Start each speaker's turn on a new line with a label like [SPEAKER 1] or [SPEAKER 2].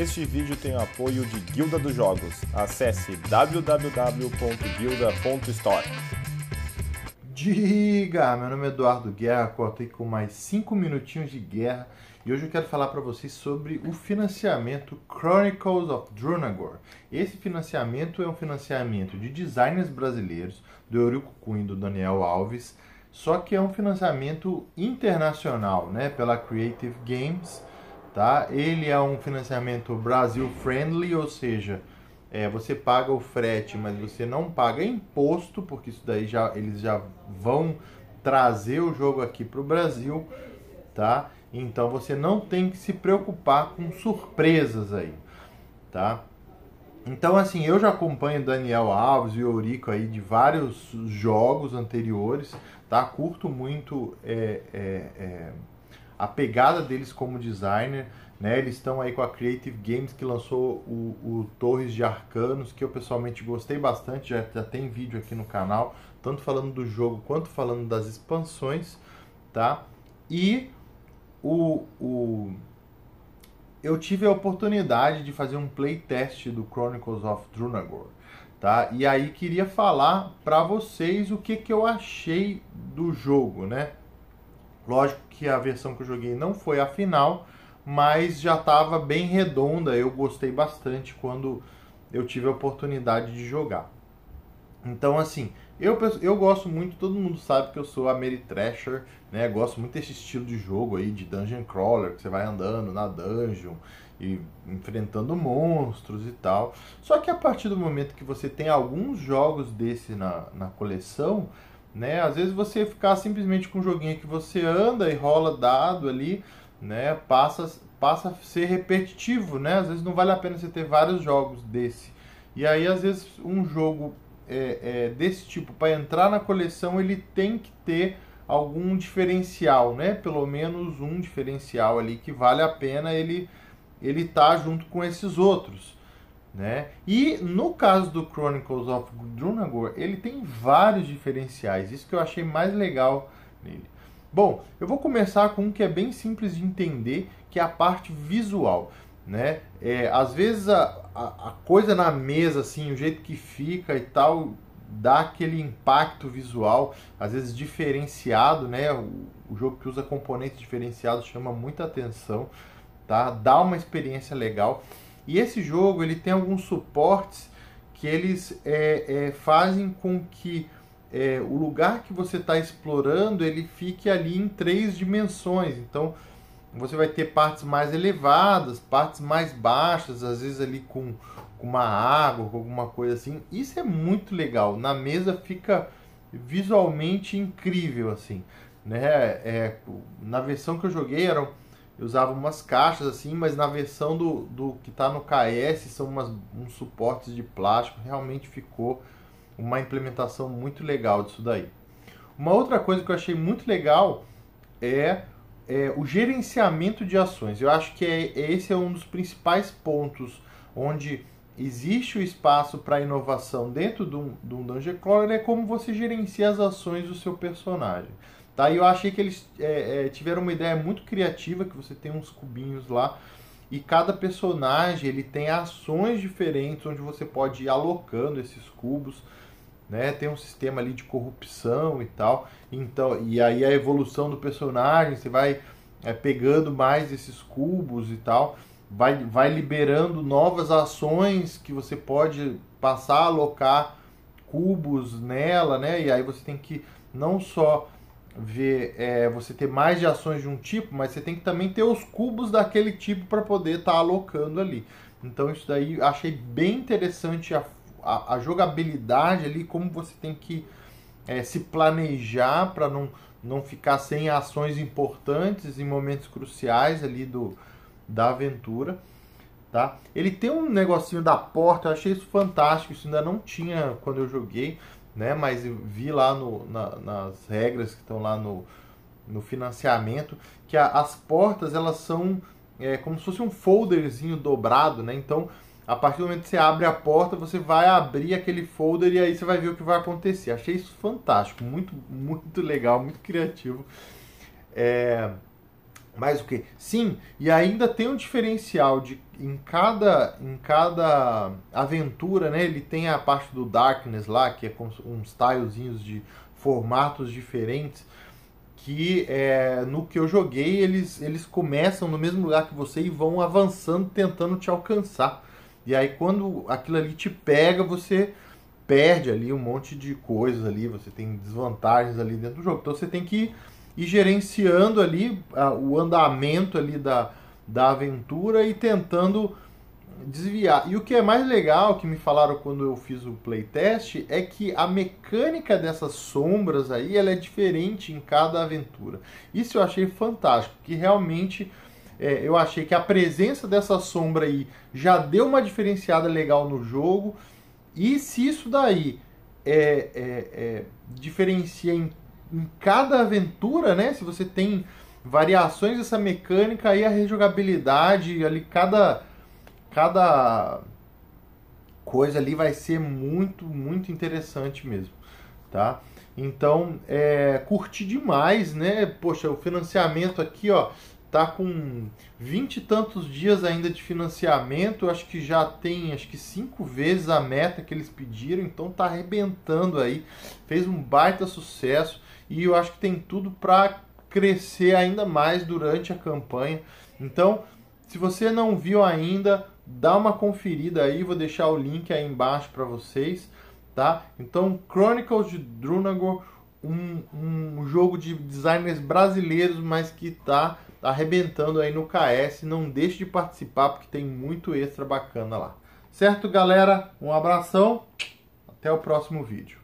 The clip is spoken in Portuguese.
[SPEAKER 1] Este vídeo tem o apoio de Guilda dos Jogos. Acesse www.guilda.store. Diga! Meu nome é Eduardo Guerra, aqui com mais 5 minutinhos de guerra e hoje eu quero falar para vocês sobre o financiamento Chronicles of Drunagor. Esse financiamento é um financiamento de designers brasileiros, do Eurico Cunha e do Daniel Alves, só que é um financiamento internacional, né, pela Creative Games tá? Ele é um financiamento Brasil friendly, ou seja, é, você paga o frete, mas você não paga imposto, porque isso daí já eles já vão trazer o jogo aqui para o Brasil, tá? Então você não tem que se preocupar com surpresas aí, tá? Então assim, eu já acompanho Daniel Alves e Eurico aí de vários jogos anteriores, tá? Curto muito é, é, é a pegada deles como designer. Né? Eles estão aí com a Creative Games que lançou o, o, Torres de Arcanos, que eu pessoalmente gostei bastante, já, já tem vídeo aqui no canal, tanto falando do jogo quanto falando das expansões, tá? E o, o eu tive a oportunidade de fazer um playtest do Chronicles of Drunagor, tá? E aí queria falar para vocês o que, que eu achei do jogo, né? Lógico que a versão que eu joguei não foi a final, mas já estava bem redonda. Eu gostei bastante quando eu tive a oportunidade de jogar. Então, assim, eu, eu gosto muito, todo mundo sabe que eu sou Thrasher, né? Gosto muito desse estilo de jogo aí, de dungeon crawler, que você vai andando na dungeon e enfrentando monstros e tal. Só que a partir do momento que você tem alguns jogos desse na, na coleção, né? Às vezes você ficar simplesmente com um joguinho que você anda e rola dado ali, né? Passa, passa a ser repetitivo, né? Às vezes não vale a pena você ter vários jogos desse. E aí, às vezes, um jogo é, é, desse tipo, para entrar na coleção, ele tem que ter algum diferencial, né? Pelo menos um diferencial ali que vale a pena ele ele tá junto com esses outros. Né? E no caso do Chronicles of Drunagor ele tem vários diferenciais, isso que eu achei mais legal nele. Bom, eu vou começar com um que é bem simples de entender, que é a parte visual. Né? É, às vezes a, a, a coisa na mesa, assim, o jeito que fica e tal, dá aquele impacto visual, às vezes diferenciado, né? O, o, jogo que usa componentes diferenciados chama muita atenção, tá? Dá uma experiência legal. E esse jogo ele tem alguns suportes que eles é, é, fazem com que é, o lugar que você está explorando ele fique ali em três dimensões. Então você vai ter partes mais elevadas, partes mais baixas, às vezes ali com, com uma água, com alguma coisa assim. Isso é muito legal. Na mesa fica visualmente incrível assim, né? É, na versão que eu joguei eram eu usava umas caixas assim, mas na versão do, do que está no KS são umas, uns suportes de plástico. Realmente ficou uma implementação muito legal disso daí. Uma outra coisa que eu achei muito legal é, é o gerenciamento de ações. Eu acho que é, é esse é um dos principais pontos onde existe o espaço para inovação dentro do, do Dungeon Crawler, é como você gerencia as ações do seu personagem. Tá? E eu achei que eles é, é, tiveram uma ideia muito criativa, que você tem uns cubinhos lá e cada personagem ele tem ações diferentes onde você pode ir alocando esses cubos. Né, tem um sistema ali de corrupção e tal. Então, e aí a evolução do personagem, você vai é, pegando mais esses cubos e tal, vai, vai liberando novas ações que você pode passar a alocar cubos nela, né? E aí você tem que não só ver é, você ter mais de ações de um tipo, mas você tem que também ter os cubos daquele tipo para poder estar tá alocando ali. Então isso daí achei bem interessante a, a, a jogabilidade ali, como você tem que é, se planejar para não, não ficar sem ações importantes em momentos cruciais ali do, da aventura. Tá? Ele tem um negocinho da porta, eu achei isso fantástico, isso ainda não tinha quando eu joguei né? Mas vi lá no, na, nas regras que estão lá no, no financiamento que a, as portas elas são é, como se fosse um folderzinho dobrado, né? Então a partir do momento que você abre a porta, você vai abrir aquele folder e aí você vai ver o que vai acontecer. Achei isso fantástico, muito, muito legal, muito criativo. É, mais o que? Sim, e ainda tem um diferencial de em cada em cada aventura, né? Ele tem a parte do darkness lá, que é com uns tilezinhos de formatos diferentes que é, no que eu joguei eles eles começam no mesmo lugar que você e vão avançando tentando te alcançar. E aí quando aquilo ali te pega, você perde ali um monte de coisas ali, você tem desvantagens ali dentro do jogo. Então você tem que ir e gerenciando ali a, o andamento ali da, da aventura e tentando desviar. E o que é mais legal que me falaram quando eu fiz o playtest é que a mecânica dessas sombras aí ela é diferente em cada aventura. Isso eu achei fantástico, que realmente é, eu achei que a presença dessa sombra aí já deu uma diferenciada legal no jogo. E se isso daí é, é, é diferencia em em cada aventura, né? Se você tem variações dessa mecânica e a rejogabilidade ali, cada cada coisa ali vai ser muito muito interessante mesmo, tá? Então, é, curti demais, né? Poxa, o financiamento aqui, ó, tá com vinte e tantos dias ainda de financiamento, acho que já tem acho que cinco vezes a meta que eles pediram, então tá arrebentando aí, fez um baita sucesso e eu acho que tem tudo para crescer ainda mais durante a campanha. Então, se você não viu ainda, dá uma conferida aí, vou deixar o link aí embaixo para vocês, tá? Então, Chronicles de Drunagor, um, um jogo de designers brasileiros, mas que tá tá arrebentando aí no KS. Não deixe de participar porque tem muito extra bacana lá. Certo, galera? Um abração. Até o próximo vídeo.